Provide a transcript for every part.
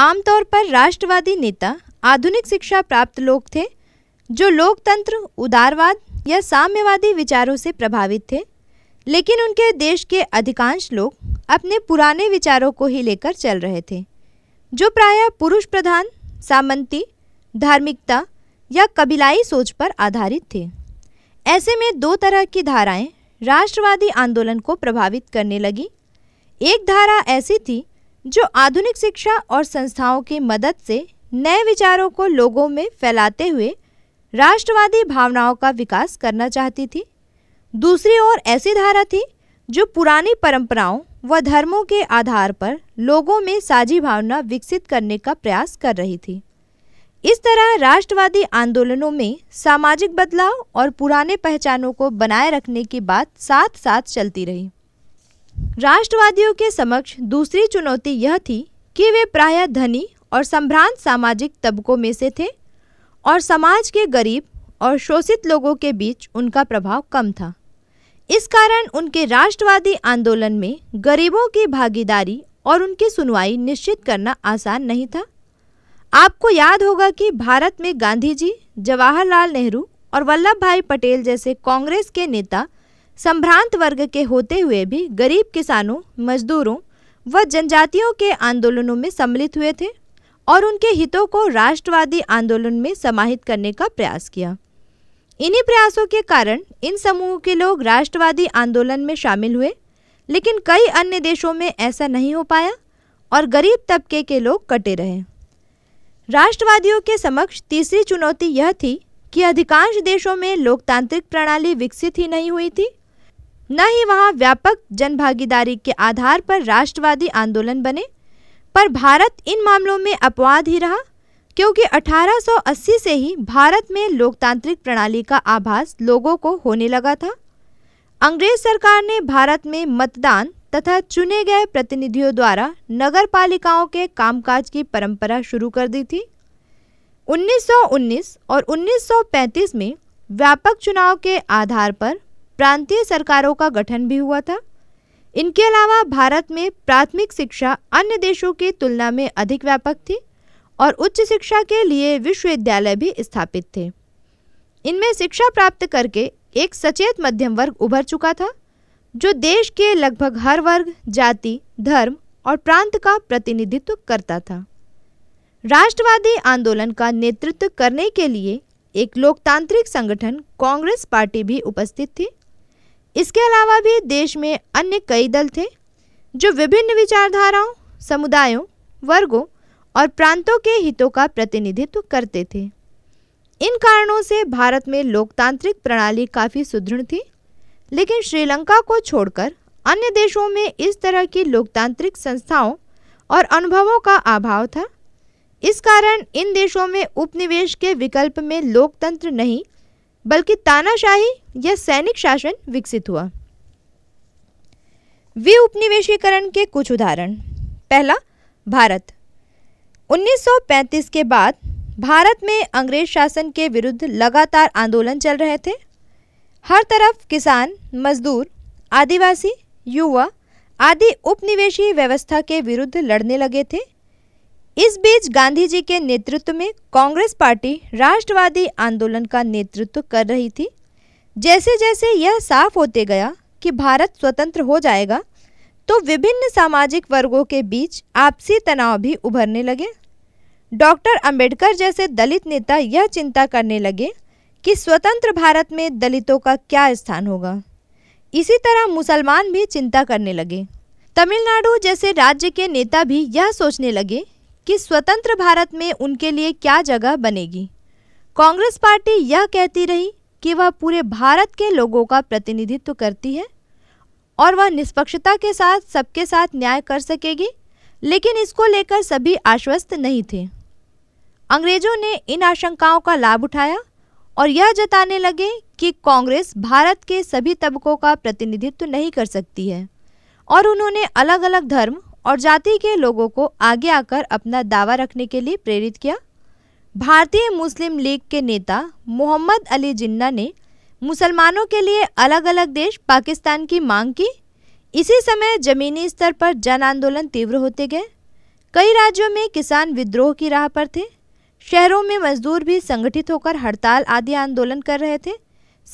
आमतौर पर राष्ट्रवादी नेता आधुनिक शिक्षा प्राप्त लोग थे जो लोकतंत्र उदारवाद या साम्यवादी विचारों से प्रभावित थे लेकिन उनके देश के अधिकांश लोग अपने पुराने विचारों को ही लेकर चल रहे थे जो प्रायः पुरुष प्रधान सामंती धार्मिकता या कबीलाई सोच पर आधारित थे ऐसे में दो तरह की धाराएं राष्ट्रवादी आंदोलन को प्रभावित करने लगी एक धारा ऐसी थी जो आधुनिक शिक्षा और संस्थाओं की मदद से नए विचारों को लोगों में फैलाते हुए राष्ट्रवादी भावनाओं का विकास करना चाहती थी दूसरी ओर ऐसी धारा थी जो पुरानी परंपराओं व धर्मों के आधार पर लोगों में साझी भावना विकसित करने का प्रयास कर रही थी इस तरह राष्ट्रवादी आंदोलनों में सामाजिक बदलाव और पुराने पहचानों को बनाए रखने की बात साथ साथ चलती रही राष्ट्रवादियों के समक्ष दूसरी चुनौती यह थी कि वे प्रायः धनी और संभ्रांत सामाजिक तबकों में से थे और समाज के गरीब और शोषित लोगों के बीच उनका प्रभाव कम था इस कारण उनके राष्ट्रवादी आंदोलन में गरीबों की भागीदारी और उनकी सुनवाई निश्चित करना आसान नहीं था आपको याद होगा कि भारत में गांधी जी जवाहरलाल नेहरू और वल्लभ भाई पटेल जैसे कांग्रेस के नेता संभ्रांत वर्ग के होते हुए भी गरीब किसानों मजदूरों व जनजातियों के आंदोलनों में सम्मिलित हुए थे और उनके हितों को राष्ट्रवादी आंदोलन में समाहित करने का प्रयास किया इन्हीं प्रयासों के कारण इन समूह के लोग राष्ट्रवादी आंदोलन में शामिल हुए लेकिन कई अन्य देशों में ऐसा नहीं हो पाया और गरीब तबके के लोग कटे रहे राष्ट्रवादियों के समक्ष तीसरी चुनौती यह थी कि अधिकांश देशों में लोकतांत्रिक प्रणाली विकसित ही नहीं हुई थी न ही वहाँ व्यापक जनभागीदारी के आधार पर राष्ट्रवादी आंदोलन बने पर भारत इन मामलों में अपवाद ही रहा क्योंकि 1880 से ही भारत में लोकतांत्रिक प्रणाली का आभास लोगों को होने लगा था अंग्रेज सरकार ने भारत में मतदान तथा चुने गए प्रतिनिधियों द्वारा नगर पालिकाओं के कामकाज की परंपरा शुरू कर दी थी 1919 और 1935 में व्यापक चुनाव के आधार पर प्रांतीय सरकारों का गठन भी हुआ था इनके अलावा भारत में प्राथमिक शिक्षा अन्य देशों की तुलना में अधिक व्यापक थी और उच्च शिक्षा के लिए विश्वविद्यालय भी स्थापित थे इनमें शिक्षा प्राप्त करके एक सचेत मध्यम वर्ग उभर चुका था जो देश के लगभग हर वर्ग जाति धर्म और प्रांत का प्रतिनिधित्व करता था राष्ट्रवादी आंदोलन का नेतृत्व करने के लिए एक लोकतांत्रिक संगठन कांग्रेस पार्टी भी उपस्थित थी इसके अलावा भी देश में अन्य कई दल थे जो विभिन्न विचारधाराओं समुदायों वर्गों और प्रांतों के हितों का प्रतिनिधित्व करते थे इन कारणों से भारत में लोकतांत्रिक प्रणाली काफ़ी सुदृढ़ थी लेकिन श्रीलंका को छोड़कर अन्य देशों में इस तरह की लोकतांत्रिक संस्थाओं और अनुभवों का अभाव था इस कारण इन देशों में उपनिवेश के विकल्प में लोकतंत्र नहीं बल्कि तानाशाही या सैनिक शासन विकसित हुआ विउपनिवेशीकरण के कुछ उदाहरण पहला भारत 1935 के बाद भारत में अंग्रेज शासन के विरुद्ध लगातार आंदोलन चल रहे थे हर तरफ किसान मजदूर आदिवासी युवा आदि उपनिवेशी व्यवस्था के विरुद्ध लड़ने लगे थे इस बीच गांधी जी के नेतृत्व में कांग्रेस पार्टी राष्ट्रवादी आंदोलन का नेतृत्व कर रही थी जैसे जैसे यह साफ होते गया कि भारत स्वतंत्र हो जाएगा तो विभिन्न सामाजिक वर्गों के बीच आपसी तनाव भी उभरने लगे डॉक्टर अंबेडकर जैसे दलित नेता यह चिंता करने लगे कि स्वतंत्र भारत में दलितों का क्या स्थान होगा इसी तरह मुसलमान भी चिंता करने लगे तमिलनाडु जैसे राज्य के नेता भी यह सोचने लगे कि स्वतंत्र भारत में उनके लिए क्या जगह बनेगी कांग्रेस पार्टी यह कहती रही कि वह पूरे भारत के लोगों का प्रतिनिधित्व करती है और वह निष्पक्षता के साथ सबके साथ न्याय कर सकेगी लेकिन इसको लेकर सभी आश्वस्त नहीं थे अंग्रेजों ने इन आशंकाओं का लाभ उठाया और यह जताने लगे कि कांग्रेस भारत के सभी तबकों का प्रतिनिधित्व नहीं कर सकती है और उन्होंने अलग अलग धर्म और जाति के लोगों को आगे आकर अपना दावा रखने के लिए प्रेरित किया भारतीय मुस्लिम लीग के नेता मोहम्मद अली जिन्ना ने मुसलमानों के लिए अलग अलग देश पाकिस्तान की मांग की इसी समय जमीनी स्तर पर जन आंदोलन तीव्र होते गए कई राज्यों में किसान विद्रोह की राह पर थे शहरों में मजदूर भी संगठित होकर हड़ताल आदि आंदोलन कर रहे थे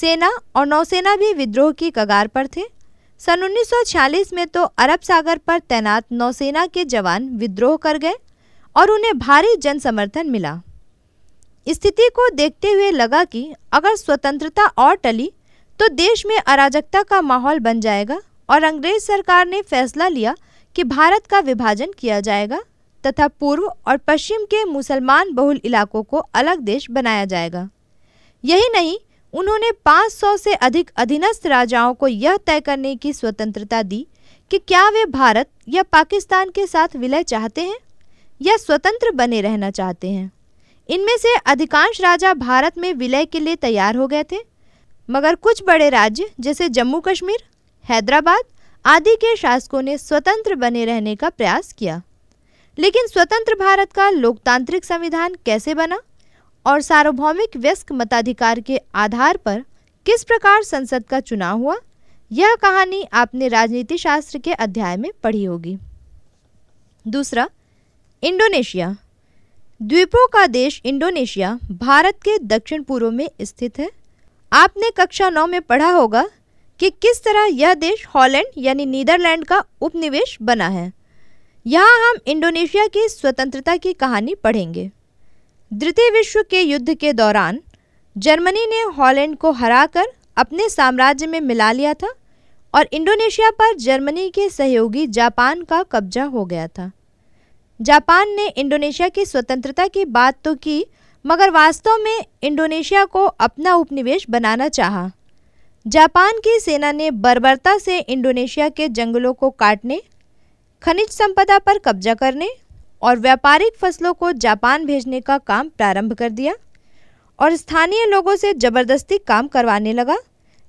सेना और नौसेना भी विद्रोह की कगार पर थे सन 1946 में तो अरब सागर पर तैनात नौसेना के जवान विद्रोह कर गए और उन्हें भारी जन समर्थन मिला स्थिति को देखते हुए लगा कि अगर स्वतंत्रता और टली तो देश में अराजकता का माहौल बन जाएगा और अंग्रेज सरकार ने फैसला लिया कि भारत का विभाजन किया जाएगा तथा पूर्व और पश्चिम के मुसलमान बहुल इलाकों को अलग देश बनाया जाएगा यही नहीं उन्होंने 500 से अधिक अधीनस्थ राजाओं को यह तय करने की स्वतंत्रता दी कि क्या वे भारत या पाकिस्तान के साथ विलय चाहते हैं या स्वतंत्र बने रहना चाहते हैं इनमें से अधिकांश राजा भारत में विलय के लिए तैयार हो गए थे मगर कुछ बड़े राज्य जैसे जम्मू कश्मीर हैदराबाद आदि के शासकों ने स्वतंत्र बने रहने का प्रयास किया लेकिन स्वतंत्र भारत का लोकतांत्रिक संविधान कैसे बना और सार्वभौमिक व्यस्क मताधिकार के आधार पर किस प्रकार संसद का चुनाव हुआ यह कहानी आपने राजनीति शास्त्र के अध्याय में पढ़ी होगी दूसरा इंडोनेशिया द्वीपों का देश इंडोनेशिया भारत के दक्षिण पूर्व में स्थित है आपने कक्षा नौ में पढ़ा होगा कि किस तरह यह देश हॉलैंड यानी नीदरलैंड का उपनिवेश बना है यहाँ हम इंडोनेशिया की स्वतंत्रता की कहानी पढ़ेंगे द्वितीय विश्व के युद्ध के दौरान जर्मनी ने हॉलैंड को हराकर अपने साम्राज्य में मिला लिया था और इंडोनेशिया पर जर्मनी के सहयोगी जापान का कब्जा हो गया था जापान ने इंडोनेशिया की स्वतंत्रता की बात तो की मगर वास्तव में इंडोनेशिया को अपना उपनिवेश बनाना चाहा। जापान की सेना ने बर्बरता से इंडोनेशिया के जंगलों को काटने खनिज संपदा पर कब्जा करने और व्यापारिक फसलों को जापान भेजने का काम प्रारंभ कर दिया और स्थानीय लोगों से जबरदस्ती काम करवाने लगा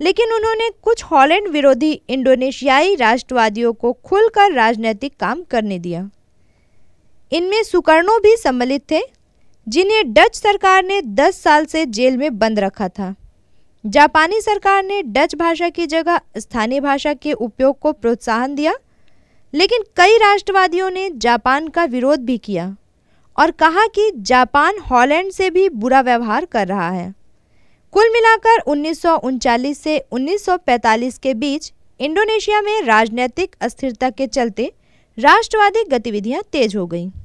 लेकिन उन्होंने कुछ हॉलैंड विरोधी इंडोनेशियाई राष्ट्रवादियों को खुलकर राजनैतिक काम करने दिया इनमें सुकर्णों भी सम्मिलित थे जिन्हें डच सरकार ने 10 साल से जेल में बंद रखा था जापानी सरकार ने डच भाषा की जगह स्थानीय भाषा के उपयोग को प्रोत्साहन दिया लेकिन कई राष्ट्रवादियों ने जापान का विरोध भी किया और कहा कि जापान हॉलैंड से भी बुरा व्यवहार कर रहा है कुल मिलाकर उन्नीस से 1945 के बीच इंडोनेशिया में राजनीतिक अस्थिरता के चलते राष्ट्रवादी गतिविधियां तेज हो गईं।